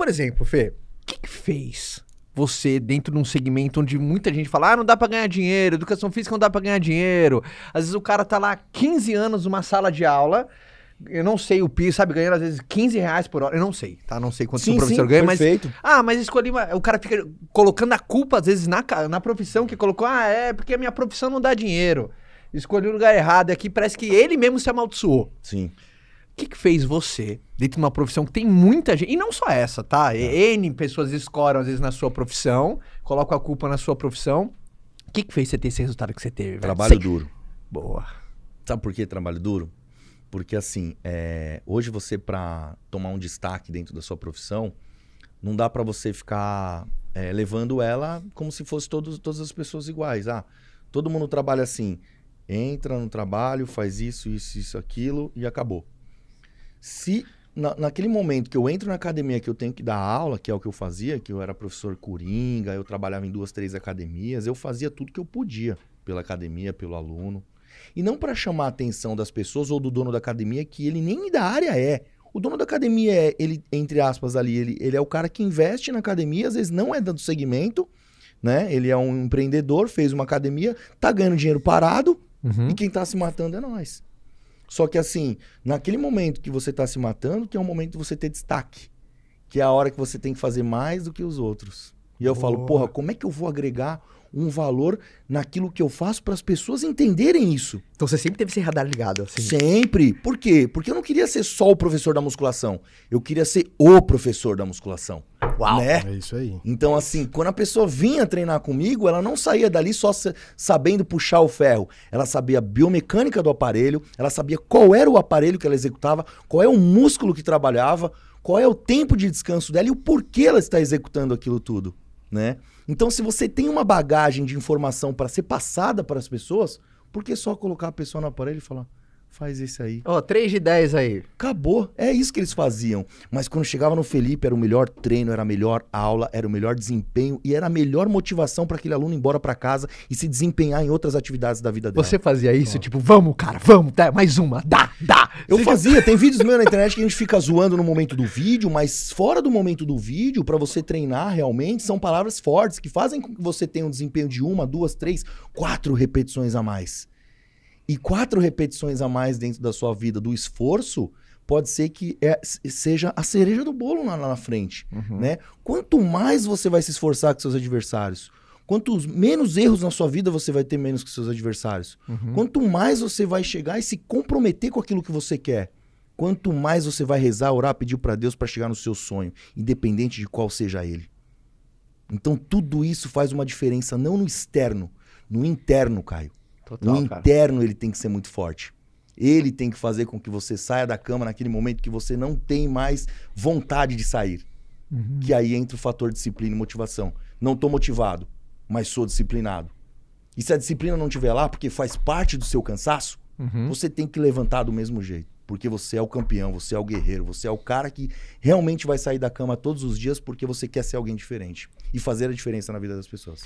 Por exemplo, Fê, o que, que fez você dentro de um segmento onde muita gente fala, ah, não dá para ganhar dinheiro, educação física não dá para ganhar dinheiro. Às vezes o cara tá lá 15 anos numa sala de aula, eu não sei o piso, sabe, ganhando às vezes 15 reais por hora, eu não sei, tá? Não sei quanto sim, o professor sim, ganha, perfeito. mas... Ah, mas escolhi uma... O cara fica colocando a culpa às vezes na, na profissão que colocou, ah, é porque a minha profissão não dá dinheiro. Escolhi o lugar errado aqui, é parece que ele mesmo se amaldiçoou. Sim que, que fez você, dentro de uma profissão que tem muita gente, e não só essa, tá? É. N pessoas escoram, às vezes, na sua profissão, colocam a culpa na sua profissão. O que, que fez você ter esse resultado que você teve? Velho? Trabalho Sei. duro. Boa. Sabe por que trabalho duro? Porque, assim, é... hoje você, para tomar um destaque dentro da sua profissão, não dá para você ficar é, levando ela como se fosse todos, todas as pessoas iguais. Ah, todo mundo trabalha assim. Entra no trabalho, faz isso, isso, isso, aquilo e acabou. Se na, naquele momento que eu entro na academia que eu tenho que dar aula, que é o que eu fazia, que eu era professor coringa, eu trabalhava em duas, três academias, eu fazia tudo que eu podia pela academia, pelo aluno. E não para chamar a atenção das pessoas ou do dono da academia, que ele nem da área é. O dono da academia é, ele, entre aspas, ali, ele, ele é o cara que investe na academia, às vezes não é do segmento, né? Ele é um empreendedor, fez uma academia, tá ganhando dinheiro parado, uhum. e quem tá se matando é nós. Só que assim, naquele momento que você está se matando, que é o momento de você ter destaque. Que é a hora que você tem que fazer mais do que os outros. E eu Boa. falo, porra, como é que eu vou agregar um valor naquilo que eu faço para as pessoas entenderem isso. Então você sempre teve esse radar ligado, assim. Sempre. Por quê? Porque eu não queria ser só o professor da musculação. Eu queria ser o professor da musculação. Uau! Né? É isso aí. Então, assim, quando a pessoa vinha treinar comigo, ela não saía dali só sabendo puxar o ferro. Ela sabia a biomecânica do aparelho, ela sabia qual era o aparelho que ela executava, qual é o músculo que trabalhava, qual é o tempo de descanso dela e o porquê ela está executando aquilo tudo, né? Então, se você tem uma bagagem de informação para ser passada para as pessoas, por que só colocar a pessoa no aparelho e falar, Faz isso aí. Ó, oh, 3 de 10 aí. Acabou. É isso que eles faziam. Mas quando chegava no Felipe, era o melhor treino, era a melhor aula, era o melhor desempenho e era a melhor motivação para aquele aluno ir embora para casa e se desempenhar em outras atividades da vida dele. Você fazia isso, oh. tipo, vamos, cara, vamos, dá, mais uma, dá, dá. Eu você fazia, já... tem vídeos meus na internet que a gente fica zoando no momento do vídeo, mas fora do momento do vídeo, para você treinar realmente, são palavras fortes que fazem com que você tenha um desempenho de uma, duas, três, quatro repetições a mais e quatro repetições a mais dentro da sua vida do esforço, pode ser que é, seja a cereja do bolo lá, lá na frente. Uhum. Né? Quanto mais você vai se esforçar com seus adversários, quantos menos erros na sua vida você vai ter menos que seus adversários, uhum. quanto mais você vai chegar e se comprometer com aquilo que você quer, quanto mais você vai rezar, orar, pedir para Deus para chegar no seu sonho, independente de qual seja ele. Então tudo isso faz uma diferença não no externo, no interno, Caio. Total, o interno cara. ele tem que ser muito forte. Ele tem que fazer com que você saia da cama naquele momento que você não tem mais vontade de sair. Uhum. Que aí entra o fator disciplina e motivação. Não estou motivado, mas sou disciplinado. E se a disciplina não estiver lá, porque faz parte do seu cansaço, uhum. você tem que levantar do mesmo jeito. Porque você é o campeão, você é o guerreiro, você é o cara que realmente vai sair da cama todos os dias porque você quer ser alguém diferente e fazer a diferença na vida das pessoas.